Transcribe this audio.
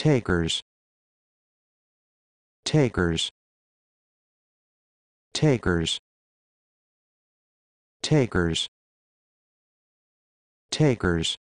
takers takers takers takers takers